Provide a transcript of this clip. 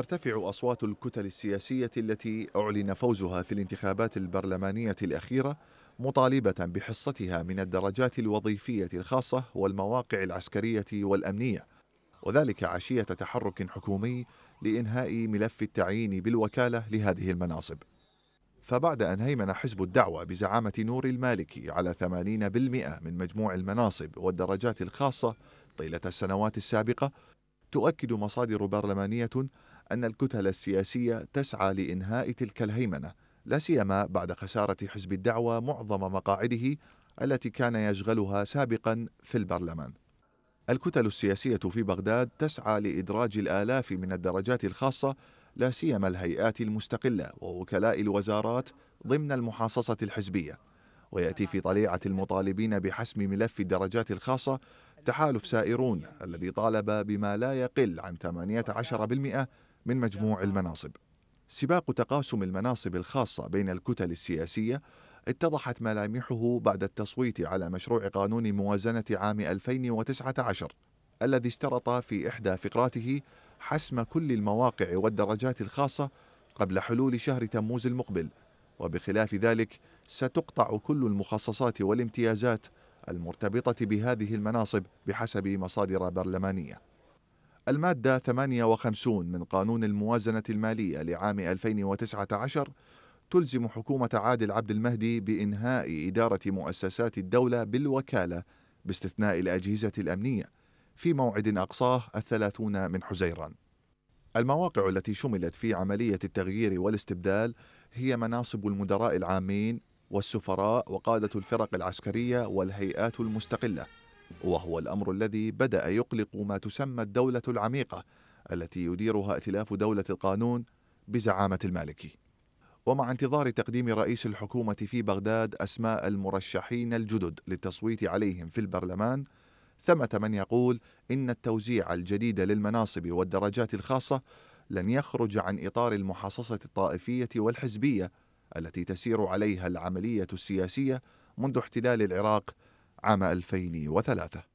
ترتفع أصوات الكتل السياسية التي أعلن فوزها في الانتخابات البرلمانية الأخيرة مطالبة بحصتها من الدرجات الوظيفية الخاصة والمواقع العسكرية والأمنية وذلك عشية تحرك حكومي لإنهاء ملف التعيين بالوكالة لهذه المناصب فبعد أن هيمن حزب الدعوة بزعامة نور المالكي على 80% من مجموع المناصب والدرجات الخاصة طيلة السنوات السابقة تؤكد مصادر برلمانية أن الكتل السياسية تسعى لإنهاء تلك الهيمنة لا سيما بعد خسارة حزب الدعوة معظم مقاعده التي كان يشغلها سابقا في البرلمان. الكتل السياسية في بغداد تسعى لإدراج الآلاف من الدرجات الخاصة لا سيما الهيئات المستقلة ووكلاء الوزارات ضمن المحاصصة الحزبية. ويأتي في طليعة المطالبين بحسم ملف الدرجات الخاصة تحالف سائرون الذي طالب بما لا يقل عن 18% من مجموع المناصب سباق تقاسم المناصب الخاصة بين الكتل السياسية اتضحت ملامحه بعد التصويت على مشروع قانون موازنة عام 2019 الذي اشترط في إحدى فقراته حسم كل المواقع والدرجات الخاصة قبل حلول شهر تموز المقبل وبخلاف ذلك ستقطع كل المخصصات والامتيازات المرتبطة بهذه المناصب بحسب مصادر برلمانية المادة 58 من قانون الموازنة المالية لعام 2019 تلزم حكومة عادل عبد المهدي بإنهاء إدارة مؤسسات الدولة بالوكالة باستثناء الأجهزة الأمنية في موعد أقصاه الثلاثون من حزيران المواقع التي شملت في عملية التغيير والاستبدال هي مناصب المدراء العامين والسفراء وقادة الفرق العسكرية والهيئات المستقلة وهو الامر الذي بدا يقلق ما تسمى الدوله العميقه التي يديرها ائتلاف دوله القانون بزعامه المالكي ومع انتظار تقديم رئيس الحكومه في بغداد اسماء المرشحين الجدد للتصويت عليهم في البرلمان ثمه من يقول ان التوزيع الجديد للمناصب والدرجات الخاصه لن يخرج عن اطار المحاصصه الطائفيه والحزبيه التي تسير عليها العمليه السياسيه منذ احتلال العراق عام 2003